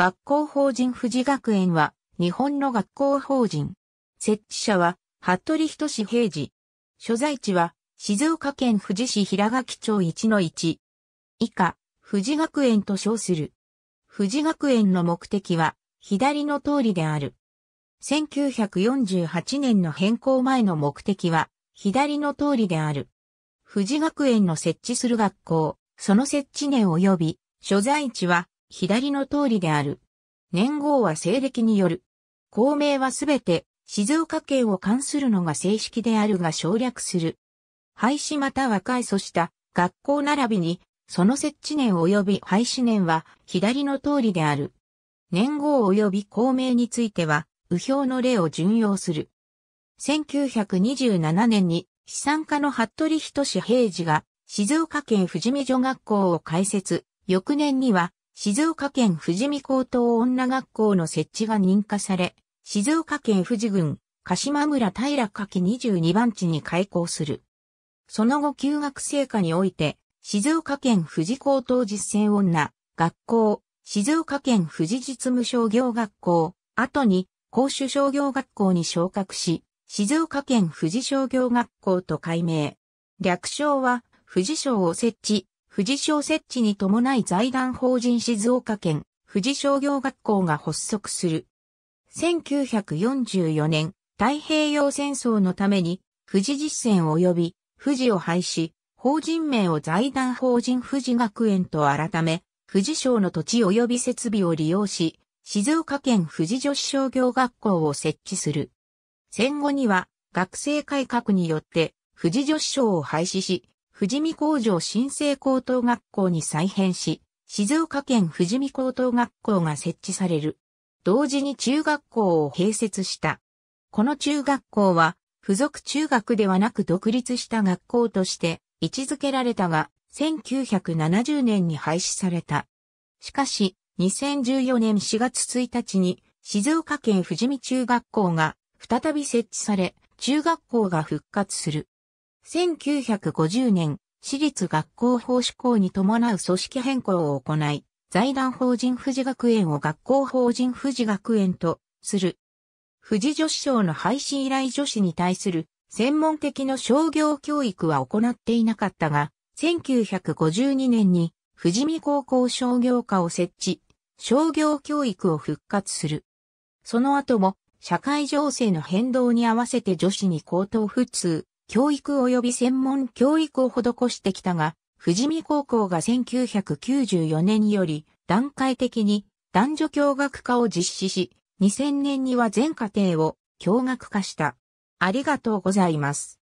学校法人富士学園は、日本の学校法人。設置者は、服部等志平次。所在地は、静岡県富士市平垣町1-1。以下、富士学園と称する。富士学園の目的は、左の通りである。1948年の変更前の目的は、左の通りである。富士学園の設置する学校、その設置年及び、所在地は、左の通りである。年号は西暦による。公明はすべて静岡県を関するのが正式であるが省略する。廃止または改祖した学校並びに、その設置年及び廃止年は左の通りである。年号及び公明については、右表の例を順用する。1927年に資産家の服部等平次が静岡県富士見女学校を開設、翌年には静岡県富士見高等女学校の設置が認可され、静岡県富士郡、鹿島村平垣22番地に開校する。その後休学生活において、静岡県富士高等実践女、学校、静岡県富士実務商業学校、後に、甲州商業学校に昇格し、静岡県富士商業学校と改名。略称は、富士省を設置、富士省設置に伴い財団法人静岡県富士商業学校が発足する。1944年、太平洋戦争のために、富士実践及び富士を廃止、法人名を財団法人富士学園と改め、富士省の土地及び設備を利用し、静岡県富士女子商業学校を設置する。戦後には学生改革によって富士女子省を廃止し、富士見工場新生高等学校に再編し、静岡県富士見高等学校が設置される。同時に中学校を併設した。この中学校は、付属中学ではなく独立した学校として位置づけられたが、1970年に廃止された。しかし、2014年4月1日に、静岡県富士見中学校が再び設置され、中学校が復活する。1950年、私立学校法施行に伴う組織変更を行い、財団法人富士学園を学校法人富士学園とする。富士女子賞の廃止以来女子に対する専門的な商業教育は行っていなかったが、1952年に富士見高校商業科を設置、商業教育を復活する。その後も社会情勢の変動に合わせて女子に高等普通、教育及び専門教育を施してきたが、富士見高校が1994年より段階的に男女共学化を実施し、2000年には全家庭を共学化した。ありがとうございます。